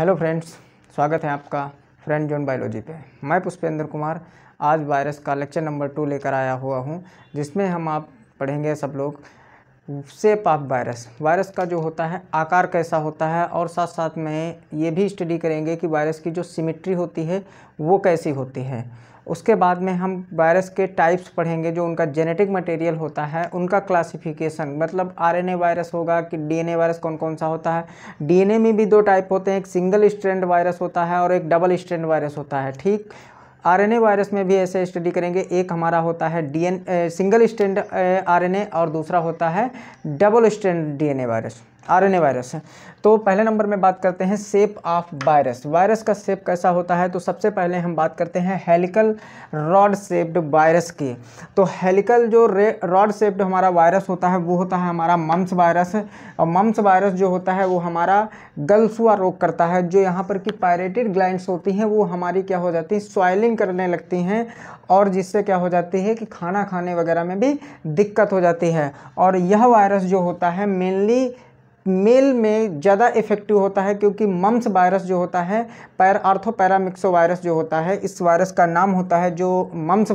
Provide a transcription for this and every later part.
hello friends स्वागत है आपका फ्रेंड जोन बायोलॉजी पे मैं पुष्पेंद्र कुमार आज वायरस का लेक्चर नंबर टू लेकर आया हुआ हूँ जिसमें हम आप पढ़ेंगे सब लोग सेप ऑफ वायरस वायरस का जो होता है आकार कैसा होता है और साथ साथ में ये भी स्टडी करेंगे कि वायरस की जो सिमिट्री होती है वो कैसी होती है उसके बाद में हम वायरस के टाइप्स पढ़ेंगे जो उनका जेनेटिक मटेरियल होता है उनका क्लासिफिकेशन मतलब आरएनए वायरस होगा कि डीएनए वायरस कौन कौन सा होता है डीएनए में भी दो टाइप होते हैं एक सिंगल स्ट्रैंड वायरस होता है और एक डबल स्ट्रैंड वायरस होता है ठीक आरएनए वायरस में भी ऐसे स्टडी करेंगे एक हमारा होता है डी सिंगल स्टैंड आर और दूसरा होता है double stand D virus RNA virus तो पहले नंबर में बात करते हैं सेप ऑफ वायरस वायरस का सेप कैसा होता है तो सबसे पहले हम बात करते हैं हेलिकल रॉड सेप्ड वायरस की तो हेलिकल जो रॉड सेप्ड हमारा वायरस होता है वो होता है हमारा मम्स वायरस और मम्स वायरस जो होता है वो हमारा गलसुआ रोग करता है जो यहाँ पर की पायरेटेड ग्लाइंट्स होती हैं वो हमारी क्या हो जाती है स्वाइलिंग करने लगती हैं और जिससे क्या हो जाती है कि खाना खाने वगैरह में भी दिक्कत हो जाती है और यह वायरस जो होता है मेनली मेल में ज़्यादा इफेक्टिव होता है क्योंकि मम्स वायरस जो होता है पैर आर्थोपैरामिक्सो वायरस जो होता है इस वायरस का नाम होता है जो मम्स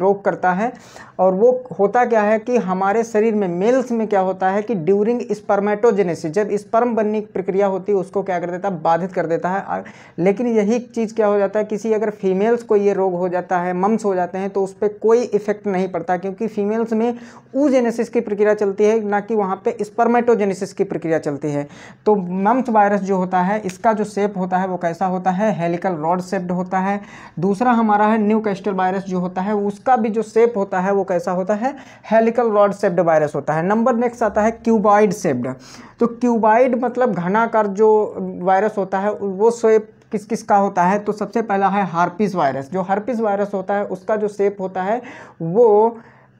रोग करता है और वो होता क्या है कि हमारे शरीर में मेल्स में क्या होता है कि ड्यूरिंग स्पर्मेटोजेनेसिस जब स्पर्म बनने की प्रक्रिया होती है उसको क्या कर देता है बाधित कर देता है लेकिन यही चीज़ क्या हो जाता है किसी अगर फीमेल्स को ये रोग हो जाता है मम्स हो जाते हैं तो उस पर कोई इफेक्ट नहीं पड़ता क्योंकि फीमेल्स में ऊजेनेसिस की प्रक्रिया चलती है ना कि वहाँ पर स्पर्मेटोजेनेसिस की प्रक्रिया प्रक्रिया चलती है तो मम्स वायरस जो होता है इसका जो सेप होता है वो कैसा होता है हेलिकल रॉड सेप्ड होता है दूसरा हमारा है न्यू कैस्टल वायरस जो होता है उसका भी जो सेप होता है वो कैसा होता है हेलिकल रॉड सेप्ड वायरस होता है नंबर नेक्स्ट आता है क्यूबाइड सेप्ड तो क्यूबाइड मतलब घनाकार जो वायरस होता है वो सेप किस किस का होता है तो सबसे पहला है हार्पिस वायरस जो हार्पिस वायरस होता है उसका जो सेप होता है वो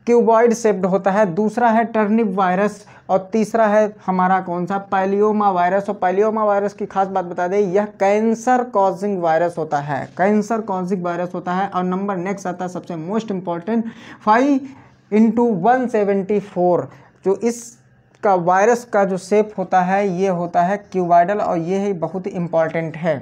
क्यूबॉइड सेप्ड होता है दूसरा है टर्निप वायरस और तीसरा है हमारा कौन सा पैलियोमा वायरस और पैलियोमा वायरस की खास बात बता दें यह कैंसर कॉजिंग वायरस होता है कैंसर कॉजिंग वायरस होता है और नंबर नेक्स्ट आता है सबसे most important five into one seventy four जो इस का वायरस का जो सेप होता है ये होता है क्यूबाइडल और ये बहुत इंपॉर्टेंट है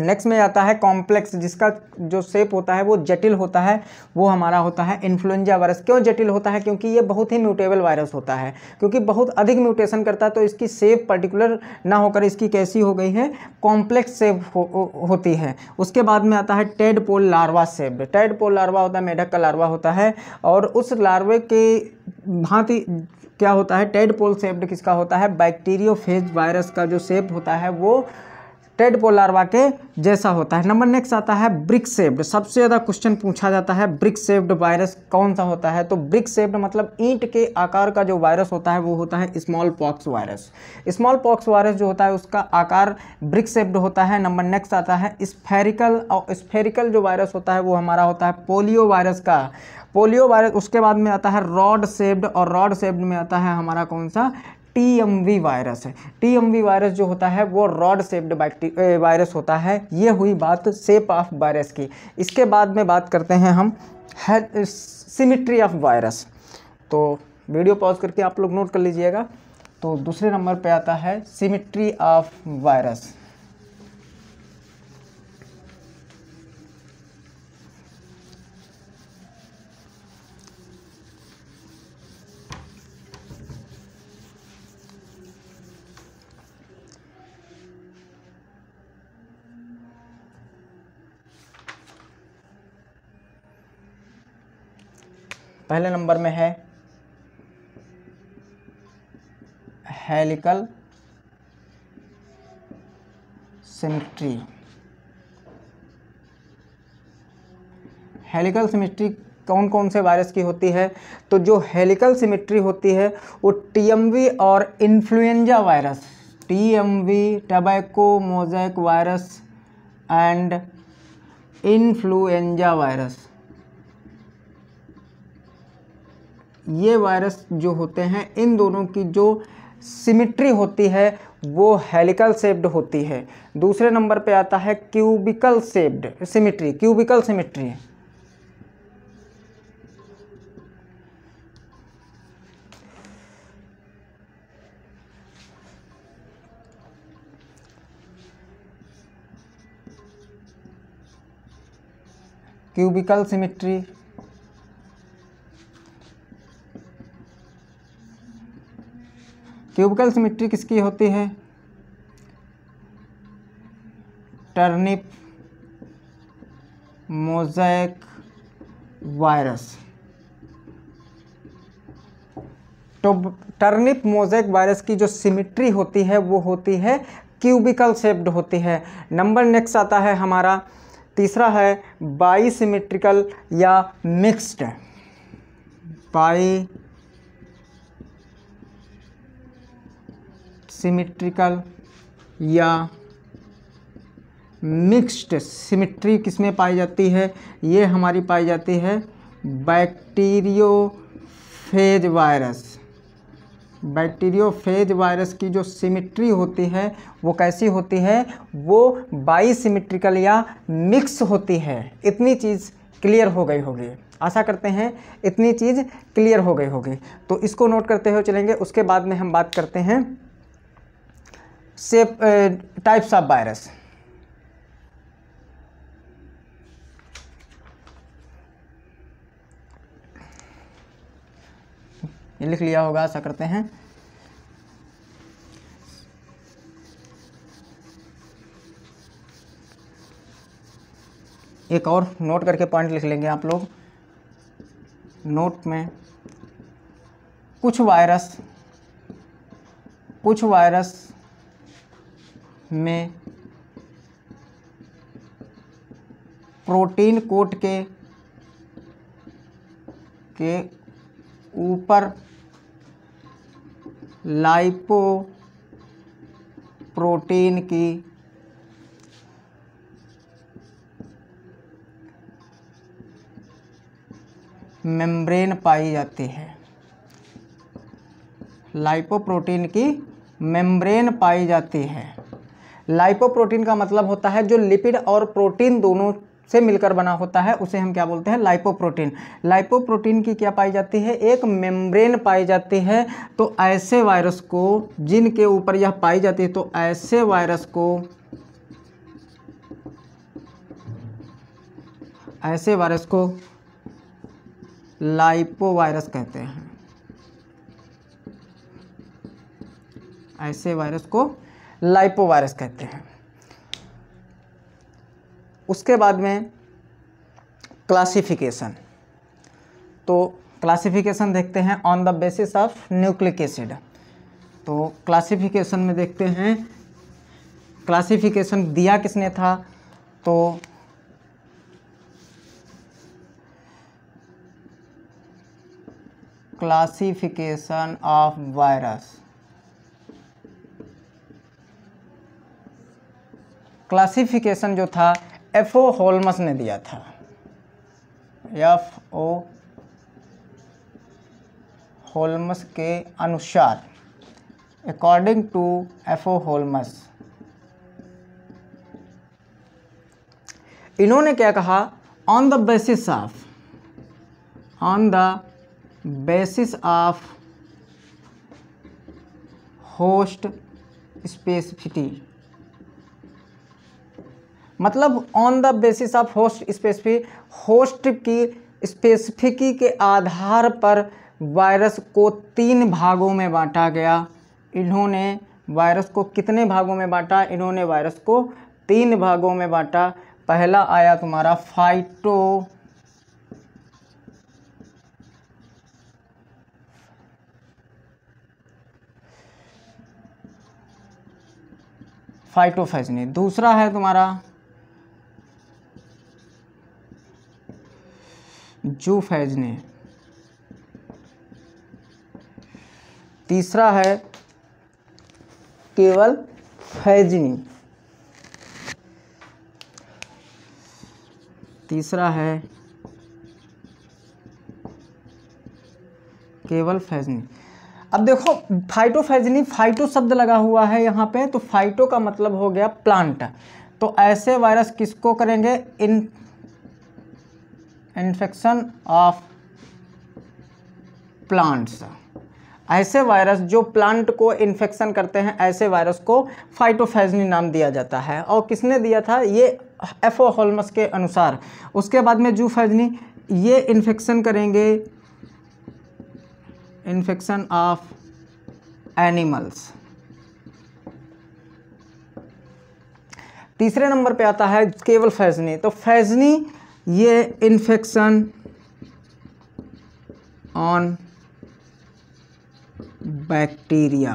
नेक्स्ट में आता है कॉम्प्लेक्स जिसका जो सेप होता है वो जटिल होता है वो हमारा होता है इन्फ्लुएंजा वायरस क्यों जटिल होता है क्योंकि ये बहुत ही म्यूटेबल वायरस होता है क्योंकि बहुत अधिक म्यूटेशन करता है तो इसकी सेप पर्टिकुलर ना होकर इसकी कैसी हो गई है कॉम्प्लेक्स सेप हो, हो, होती है उसके बाद में आता है tadpole larva shape tadpole larva होता है मेढक का लार्वा होता है और उस लार्वे के भांति क्या होता है टेड पोल सेप्ड किसका होता है बैक्टीरियोफेज वायरस का जो सेप होता है वो टेड पोलार्वा के जैसा होता है नंबर नेक्स्ट आता है ब्रिक सेव्ड सबसे ज़्यादा क्वेश्चन पूछा जाता है ब्रिक सेव्ड वायरस कौन सा होता है तो ब्रिक सेव्ड मतलब ईंट के आकार का जो वायरस होता है वो होता है smallpox virus smallpox virus जो होता है उसका आकार ब्रिक सेव्ड होता है नंबर नेक्स्ट आता है स्फेरिकल और स्फेरिकल जो वायरस होता है वो हमारा होता है पोलियो वायरस का पोलियो वायरस उसके बाद में आता है रॉड सेव्ड और रॉड सेव्ड में आता है हमारा कौन सा टी वायरस है टी वायरस जो होता है वो रॉड सेप्ड वायरस होता है ये हुई बात सेप ऑफ वायरस की इसके बाद में बात करते हैं हम है, सिमिट्री ऑफ वायरस तो वीडियो पॉज करके आप लोग नोट कर लीजिएगा तो दूसरे नंबर पे आता है सिमिट्री ऑफ वायरस पहले नंबर में है हेलिकल सिमिट्री हेलिकल सिमिट्री कौन कौन से वायरस की होती है तो जो हेलिकल सिमिट्री होती है वो टीएमवी और influenza virus TMV tobacco mosaic virus and influenza virus ये वायरस जो होते हैं इन दोनों की जो सिमिट्री होती है वो हेलिकल सेप्ड होती है दूसरे नंबर पे आता है cubical shaped symmetry cubical symmetry cubical symmetry cubical symmetry किसकी होती है टर्निप मोजैक वायरस तो टर्निप मोजैक वायरस की जो सिमेट्री होती है वो होती है क्यूबिकल सेप्ड होती है नंबर नेक्स्ट आता है हमारा तीसरा है बाई सिमेट्रिकल या मिक्स्ड बाई सिमिट्रिकल या मिक्स्ड सिमिट्री किसमें पाई जाती है ये हमारी पाई जाती है bacteriophage virus bacteriophage virus की जो सिमिट्री होती है वो कैसी होती है वो बाई सिमेट्रिकल या मिक्स होती है इतनी चीज़ क्लियर हो गई होगी आशा करते हैं इतनी चीज़ क्लियर हो गई होगी तो इसको नोट करते हुए चलेंगे उसके बाद में हम बात करते हैं से टाइप्स ऑफ वायरस ये लिख लिया होगा ऐसा करते हैं एक और नोट करके पॉइंट लिख लेंगे आप लोग नोट में कुछ वायरस कुछ वायरस में प्रोटीन कोट के के ऊपर लाइपो प्रोटीन की मेम्ब्रेन पाई जाती है लाइपोप्रोटीन की मेम्ब्रेन पाई जाती है लाइपोप्रोटीन का मतलब होता है जो लिपिड और प्रोटीन दोनों से मिलकर बना होता है उसे हम क्या बोलते हैं लाइपोप्रोटीन लाइपोप्रोटीन की क्या पाई जाती है एक मेम्ब्रेन पाई जाती है तो ऐसे वायरस को जिनके ऊपर यह पाई जाती है तो ऐसे वायरस को ऐसे वायरस को लाइपो वायरस कहते हैं ऐसे वायरस को लाइपो वायरस कहते हैं उसके बाद में क्लासिफिकेशन तो क्लासिफिकेशन देखते हैं on the basis of nucleic acid तो क्लासिफिकेशन में देखते हैं क्लासिफिकेशन दिया किसने था तो क्लासिफिकेशन ऑफ वायरस क्लासिफिकेशन जो था एफ ओ होलमस ने दिया था एफ ओ होलमस के अनुसार according to F O Holmes इन्होंने क्या कहा on the basis of on the basis of host specificity मतलब on the basis of host specific host की स्पेसिफिकी के आधार पर वायरस को तीन भागों में बांटा गया इन्होंने वायरस को कितने भागों में बांटा इन्होंने वायरस को तीन भागों में बांटा पहला आया तुम्हारा फाइटो फाइटोफैजनी दूसरा है तुम्हारा जू फैज ने तीसरा है केवल फैजनी तीसरा है केवल फैजनी अब देखो फाइटो फैजनी फाइटो शब्द लगा हुआ है यहाँ पे तो फाइटो का मतलब हो गया प्लांट तो ऐसे वायरस किसको करेंगे इन इन्फेक्शन ऑफ प्लांट्स ऐसे वायरस जो प्लांट को इन्फेक्शन करते हैं ऐसे वायरस को फाइटोफेजनी नाम दिया जाता है और किसने दिया था ये एफ ओ होल्मस के अनुसार उसके बाद में जू फैजनी ये इन्फेक्शन करेंगे इन्फेक्शन ऑफ एनिमल्स तीसरे नंबर पे आता है केवल फैजनी तो फैजनी ये इन्फेक्शन ऑन बैक्टीरिया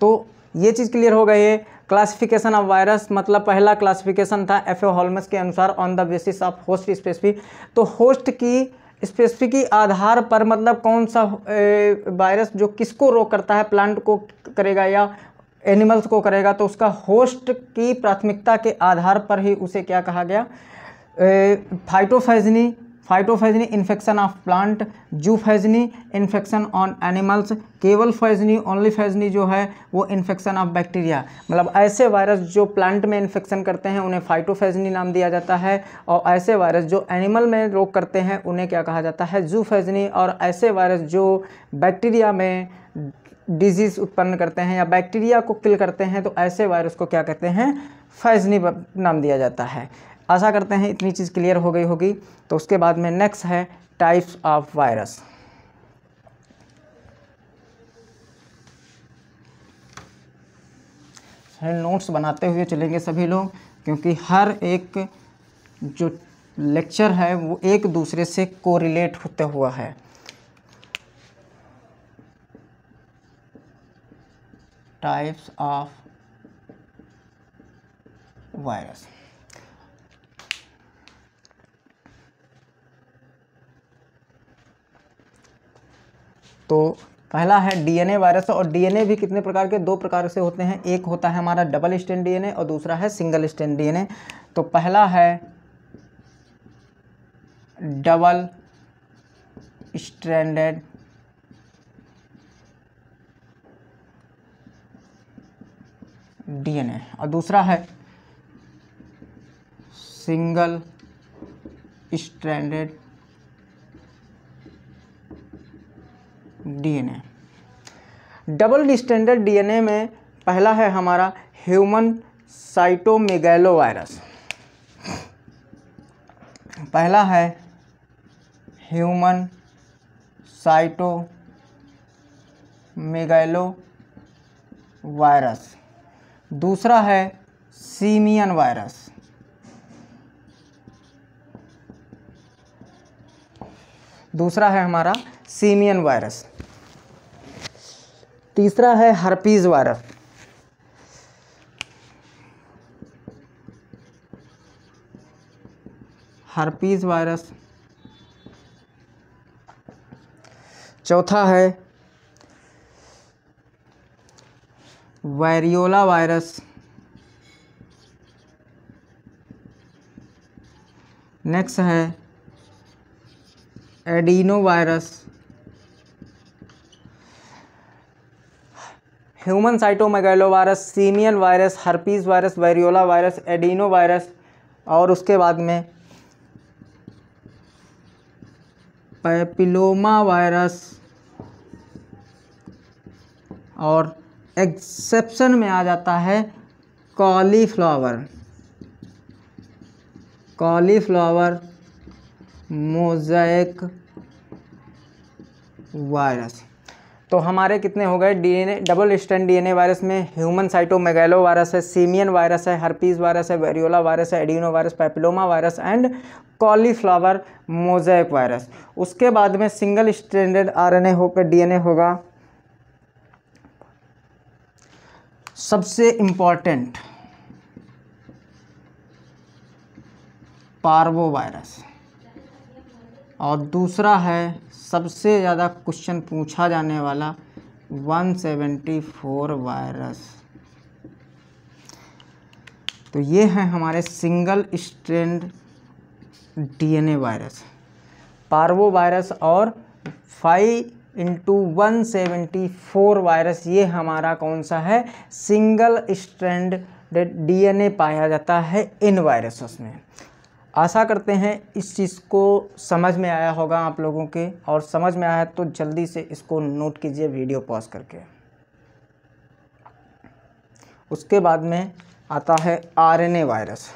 तो ये चीज़ क्लियर हो गई है क्लासिफिकेशन ऑफ वायरस मतलब पहला क्लासिफिकेशन था एफ ए हॉलमस के अनुसार on the basis of host specific तो होस्ट की स्पेसिफिक आधार पर मतलब कौन सा वायरस जो किसको रोक करता है प्लांट को करेगा या एनिमल्स को करेगा तो उसका होस्ट की प्राथमिकता के आधार पर ही उसे क्या कहा गया phytophaginae phytophaginae infection of plant zoophaginae infection on animals केवल फैजनी ओनली फैजनी जो है वो इन्फेक्शन ऑफ बैक्टीरिया मतलब ऐसे वायरस जो प्लांट में इन्फेक्शन करते हैं उन्हें फ़ाइटोफेजनी नाम दिया जाता है और ऐसे वायरस जो एनिमल में रोग करते हैं उन्हें क्या कहा जाता है जू और ऐसे वायरस जो बैक्टीरिया में डिजीज़ उत्पन्न करते हैं या बैक्टीरिया को किल करते हैं तो ऐसे वायरस को क्या कहते हैं फैजनी नाम दिया जाता है आशा करते हैं इतनी चीज़ क्लियर हो गई होगी तो उसके बाद में नेक्स्ट है टाइप्स ऑफ वायरस नोट्स बनाते हुए चलेंगे सभी लोग क्योंकि हर एक जो लेक्चर है वो एक दूसरे से कोरिलेट होते हुआ है types of virus तो पहला है डीएनए वायरस और डीएनए भी कितने प्रकार के दो प्रकार से होते हैं एक होता है हमारा डबल स्टैंड डीएनए और दूसरा है सिंगल स्टैंड डीएनए तो पहला है डबल स्टैंडर्ड डीएनए और दूसरा है single standard DNA double standard DNA में पहला है हमारा ह्यूमन साइटोमेगैलो वायरस पहला है ह्यूमन साइटो मेगैलो वायरस दूसरा है सीमियन वायरस दूसरा है हमारा सीमियन वायरस तीसरा है हर्पीज़ वायरस हर्पीज़ वायरस चौथा है वायरियोला वायरस नेक्स्ट है adeno virus human cytomegalo virus simian virus herpes virus variola virus adeno virus और उसके बाद में पैपिलोमा वायरस और एक्सेप्शन में आ जाता है कॉलीफ्लावर कॉलीफ्लावर मोज़ैक वायरस तो हमारे कितने हो गए DNA double stand DNA virus में ह्यूमन साइटोमेगैलो वायरस है सीमियन वायरस है हर्पीज वायरस है वेरियोला वायरस है adeno virus papilloma virus and cauliflower mosaic virus उसके बाद में सिंगल स्टैंडर्ड आरएनए होकर डीएनए होगा सबसे इम्पॉर्टेंट पार्वो वायरस और दूसरा है सबसे ज़्यादा क्वेश्चन पूछा जाने वाला 174 वायरस तो ये हैं हमारे single strand DNA virus parvo virus और five into one seventy four virus ये हमारा कौन सा है सिंगल स्ट्रैंड डीएनए पाया जाता है इन वायरसों में आशा करते हैं इस चीज़ को समझ में आया होगा आप लोगों के और समझ में आया तो जल्दी से इसको नोट कीजिए वीडियो पॉज करके उसके बाद में आता है आरएनए वायरस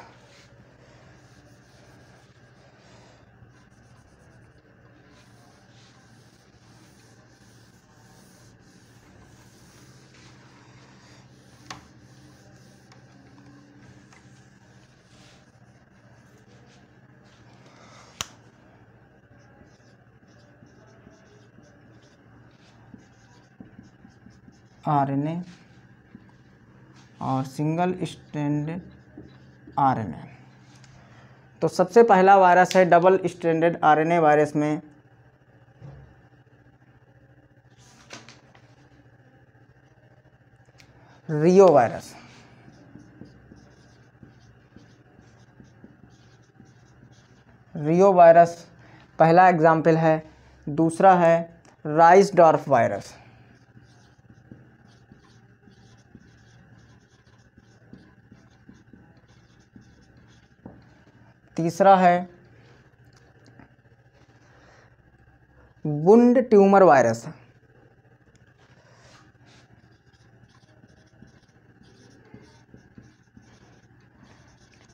आरएनए और सिंगल स्टैंड आरएनए तो सबसे पहला वायरस है डबल स्टैंडर्ड आरएनए वायरस में रियो वायरस रियो वायरस पहला एग्जाम्पल है दूसरा है राइस डॉर्फ वायरस तीसरा है wound tumor virus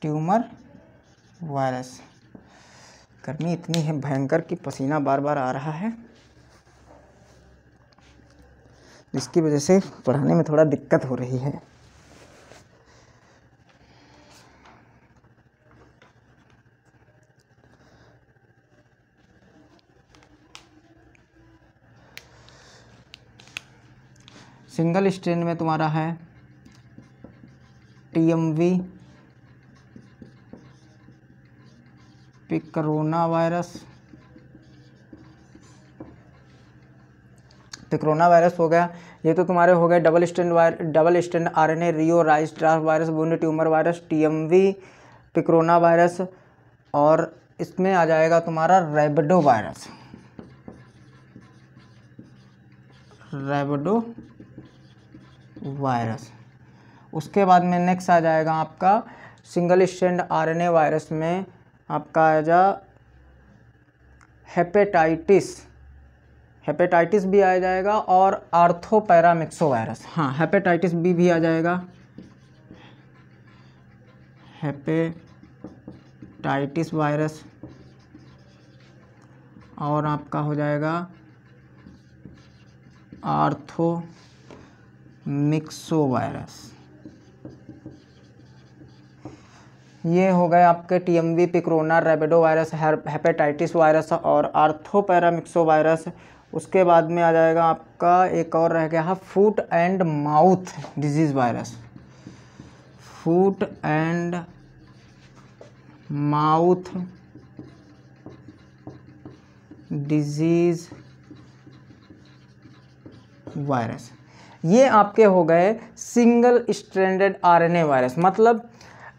tumor virus गर्मी इतनी है भयंकर कि पसीना बार बार आ रहा है जिसकी वजह से पढ़ाने में थोड़ा दिक्कत हो रही है सिंगल स्ट्रेन में तुम्हारा है T M V picorna virus तो कोरोना वायरस हो गया ये तो तुम्हारे हो गए double stand wire double stand R N A reo rice ट्रास virus bone tumor virus T M V picorna virus और इसमें आ जाएगा तुम्हारा रेबडो वायरस रेबडो वायरस उसके बाद में नेक्स्ट आ जाएगा आपका सिंगल स्टैंड आरएनए वायरस में आपका आ जा हेपेटाइटिस हेपेटाइटिस भी आ जाएगा और आर्थोपैरामिक्सो वायरस हाँ हेपेटाइटिस बी भी, भी आ जाएगा हेपेटाइटिस वायरस और आपका हो जाएगा आर्थो मिक्सो वायरस ये हो गए आपके T M V picorna rhabdo virus hepatitis virus और आर्थोपैरामिक्सो वायरस उसके बाद में आ जाएगा आपका एक और रह गया है foot and mouth disease virus foot and mouth disease virus ये आपके हो गए सिंगल स्ट्रैंडेड आरएनए वायरस मतलब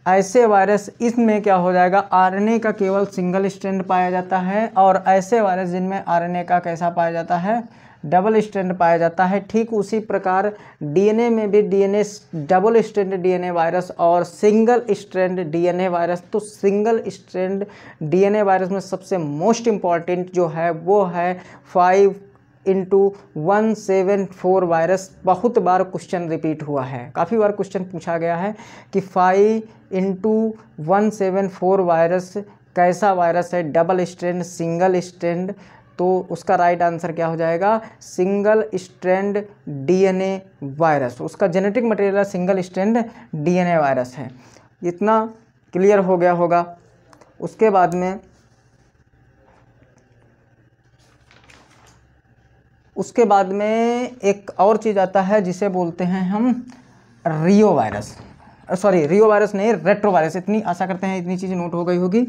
ऐसे वायरस इसमें क्या हो जाएगा आरएनए का केवल सिंगल स्ट्रैंड पाया जाता है और ऐसे वायरस जिनमें आरएनए का कैसा पाया जाता है डबल स्ट्रैंड पाया जाता है ठीक उसी प्रकार डीएनए में भी DNA double strand DNA virus और सिंगल स्ट्रैंड डीएनए वायरस तो सिंगल स्ट्रैंड डीएनए वायरस में सबसे मोस्ट इम्पॉर्टेंट जो है वो है five into one seven four virus बहुत बार क्वेश्चन रिपीट हुआ है काफ़ी बार क्वेश्चन पूछा गया है कि five into one seven four virus कैसा वायरस है डबल स्ट्रैंड सिंगल स्ट्रैंड तो उसका राइट आंसर क्या हो जाएगा सिंगल स्ट्रैंड डीएनए वायरस उसका genetic material single strand DNA virus है इतना क्लियर हो गया होगा उसके बाद में उसके बाद में एक और चीज़ आता है जिसे बोलते हैं हम reo virus sorry reo virus नहीं रेट्रो वायरस इतनी आशा करते हैं इतनी चीज नोट हो गई होगी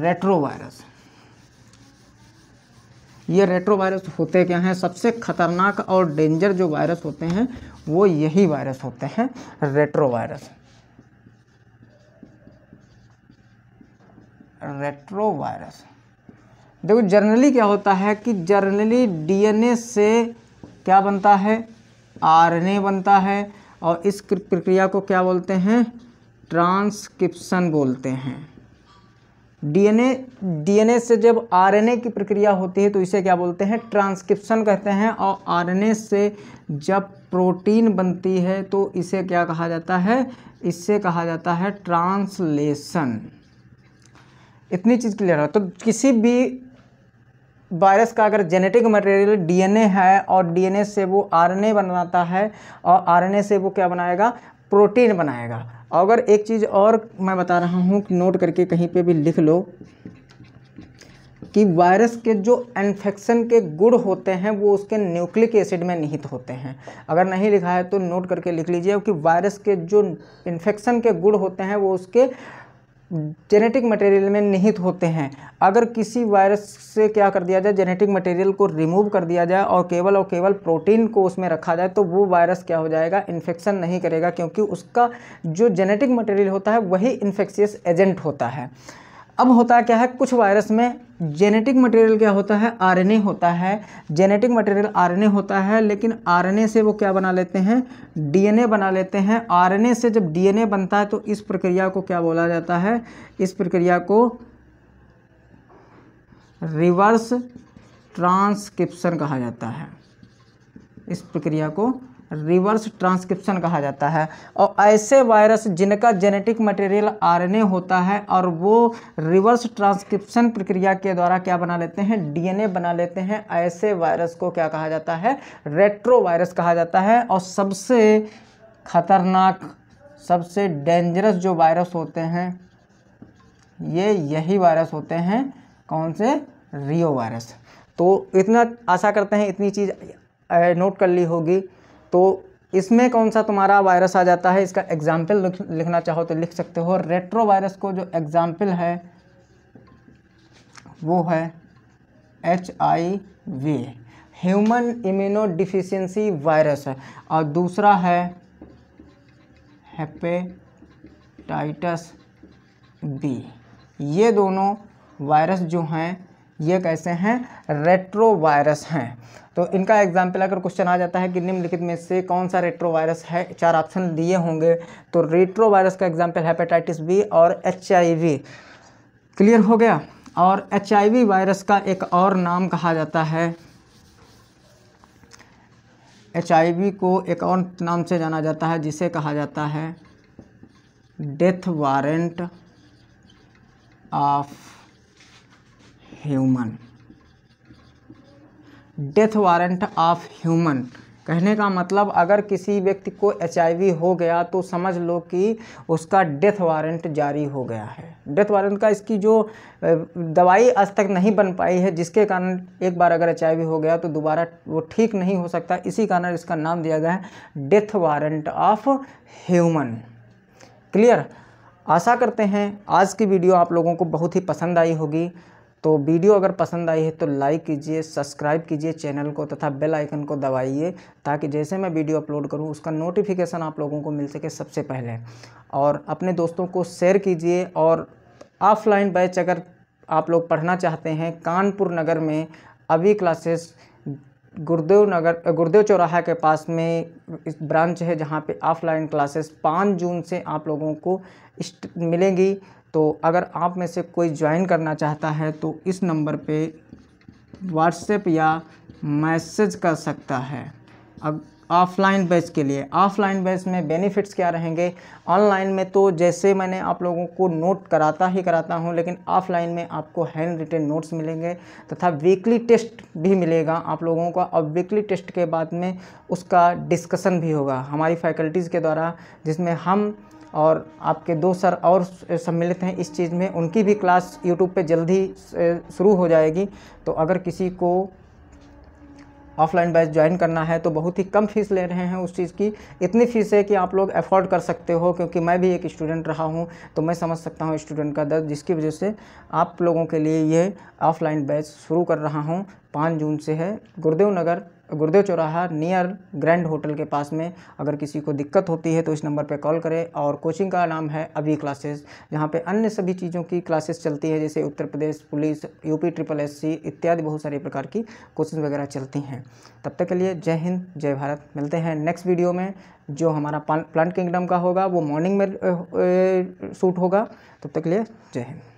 रेट्रो वायरस ये रेट्रो वायरस होते क्या हैं सबसे खतरनाक और डेंजर जो वायरस होते हैं वो यही वायरस होते हैं रेट्रो वायरस रेट्रो वायरस देखो जर्नली क्या होता है कि जर्नली डीएनए से क्या बनता है आरएनए बनता है और इस प्रक्रिया को क्या बोलते हैं ट्रांसक्रिप्शन बोलते हैं डीएनए डीएनए से जब आरएनए की प्रक्रिया होती है तो इसे क्या बोलते हैं ट्रांसक्रिप्शन कहते हैं और आरएनए से जब प्रोटीन बनती है तो इसे क्या कहा जाता है इससे कहा जाता है ट्रांसलेशन इतनी चीज़ क्लियर हो तो किसी भी वायरस का अगर जेनेटिक मटेरियल डीएनए है और डीएनए से वो आरएनए बनाता है और आरएनए से वो क्या बनाएगा प्रोटीन बनाएगा अगर एक चीज़ और मैं बता रहा हूँ नोट करके कहीं पे भी लिख लो कि वायरस के जो इन्फेक्शन के गुण होते हैं वो उसके न्यूक्लिक एसिड में निहित होते हैं अगर नहीं लिखा है तो नोट करके लिख लीजिए कि वायरस के जो इन्फेक्शन के गुण होते हैं वो उसके जेनेटिक मटेरियल में निहित होते हैं अगर किसी वायरस से क्या कर दिया जाए जेनेटिक मटेरियल को रिमूव कर दिया जाए और केवल और केवल प्रोटीन को उसमें रखा जाए तो वो वायरस क्या हो जाएगा इन्फेक्शन नहीं करेगा क्योंकि उसका जो जेनेटिक मटेरियल होता है वही इन्फेक्शियस एजेंट होता है अब होता क्या है कुछ वायरस में जेनेटिक मटेरियल क्या होता है आरएनए होता है जेनेटिक मटेरियल आरएनए होता है लेकिन आरएनए से वो क्या बना लेते हैं डीएनए बना लेते हैं आरएनए से जब डीएनए बनता है तो इस प्रक्रिया को क्या बोला जाता है इस प्रक्रिया को रिवर्स ट्रांसक्रिप्शन कहा जाता है इस प्रक्रिया को रिवर्स ट्रांसक्रिप्शन कहा जाता है और ऐसे वायरस जिनका जेनेटिक मटेरियल आरएनए होता है और वो रिवर्स ट्रांसक्रिप्शन प्रक्रिया के द्वारा क्या बना लेते हैं डीएनए बना लेते हैं ऐसे वायरस को क्या कहा जाता है रेट्रो वायरस कहा जाता है और सबसे खतरनाक सबसे डेंजरस जो वायरस होते हैं ये यही वायरस होते हैं कौन से रियो वायरस तो इतना आशा करते हैं इतनी चीज़ नोट कर ली होगी तो इसमें कौन सा तुम्हारा वायरस आ जाता है इसका एग्जाम्पल लिखना चाहो तो लिख सकते हो रेट्रो वायरस को जो एग्ज़ाम्पल है वो है H I V human immunodeficiency virus है और दूसरा है हेपेटाइटस बी ये दोनों वायरस जो हैं ये कैसे हैं रेट्रोवायरस हैं तो इनका एग्जाम्पल अगर क्वेश्चन आ जाता है कि निम्नलिखित में से कौन सा रेट्रोवायरस है चार ऑप्शन दिए होंगे तो रेट्रोवायरस का एग्जाम्पल हेपेटाइटिस बी और एच क्लियर हो गया और एच वायरस का एक और नाम कहा जाता है एच को एक और नाम से जाना जाता है जिसे कहा जाता है death warrant of human death warrant of human कहने का मतलब अगर किसी व्यक्ति को एच हो गया तो समझ लो कि उसका डेथ वारंट जारी हो गया है डेथ वारंट का इसकी जो दवाई आज तक नहीं बन पाई है जिसके कारण एक बार अगर एच हो गया तो दोबारा वो ठीक नहीं हो सकता इसी कारण इसका नाम दिया गया है death warrant of human clear आशा करते हैं आज की वीडियो आप लोगों को बहुत ही पसंद आई होगी तो वीडियो अगर पसंद आई है तो लाइक कीजिए सब्सक्राइब कीजिए चैनल को तथा बेल आइकन को दबाइए ताकि जैसे मैं वीडियो अपलोड करूं उसका नोटिफिकेशन आप लोगों को मिल सके सबसे पहले और अपने दोस्तों को शेयर कीजिए और ऑफलाइन बैच अगर आप लोग पढ़ना चाहते हैं कानपुर नगर में अभी क्लासेस गुरुदेव नगर गुरुदेव चौराहा के पास में इस ब्रांच है जहाँ पे ऑफलाइन क्लासेस पाँच जून से आप लोगों को मिलेंगी तो अगर आप में से कोई ज्वाइन करना चाहता है तो इस नंबर पे व्हाट्सएप या मैसेज कर सकता है अब ऑफलाइन बैच के लिए ऑफलाइन बैच में बेनिफिट्स क्या रहेंगे ऑनलाइन में तो जैसे मैंने आप लोगों को नोट कराता ही कराता हूं लेकिन ऑफलाइन में आपको हैंड रिटेन नोट्स मिलेंगे तथा वीकली टेस्ट भी मिलेगा आप लोगों को और वीकली टेस्ट के बाद में उसका डिस्कशन भी होगा हमारी फैकल्टीज़ के द्वारा जिसमें हम और आपके दो सर और सम्मिलित हैं इस चीज़ में उनकी भी क्लास यूट्यूब पे जल्दी शुरू हो जाएगी तो अगर किसी को ऑफलाइन बैच ज्वाइन करना है तो बहुत ही कम फीस ले रहे हैं उस चीज़ की इतनी फीस है कि आप लोग अफोर्ड कर सकते हो क्योंकि मैं भी एक स्टूडेंट रहा हूँ तो मैं समझ सकता हूँ स्टूडेंट का दर्द जिसकी वजह से आप लोगों के लिए ये ऑफलाइन बैच शुरू कर रहा हूँ पाँच जून से है गुरुदेव नगर गुरुदेव चौराहा नियर ग्रैंड होटल के पास में अगर किसी को दिक्कत होती है तो इस नंबर पर कॉल करें और कोचिंग का नाम है अभी क्लासेस जहाँ पर अन्य सभी चीज़ों की क्लासेस चलती है जैसे Uttar Pradesh police UP triple S इत्यादि बहुत सारी प्रकार की कोचिंग वगैरह चलती हैं तब तक के लिए जय हिंद जय भारत मिलते हैं नेक्स्ट वीडियो में जो हमारा प्लांट किंगडम का होगा वो मॉर्निंग में शूट होगा तब तक के लिए जय हिंद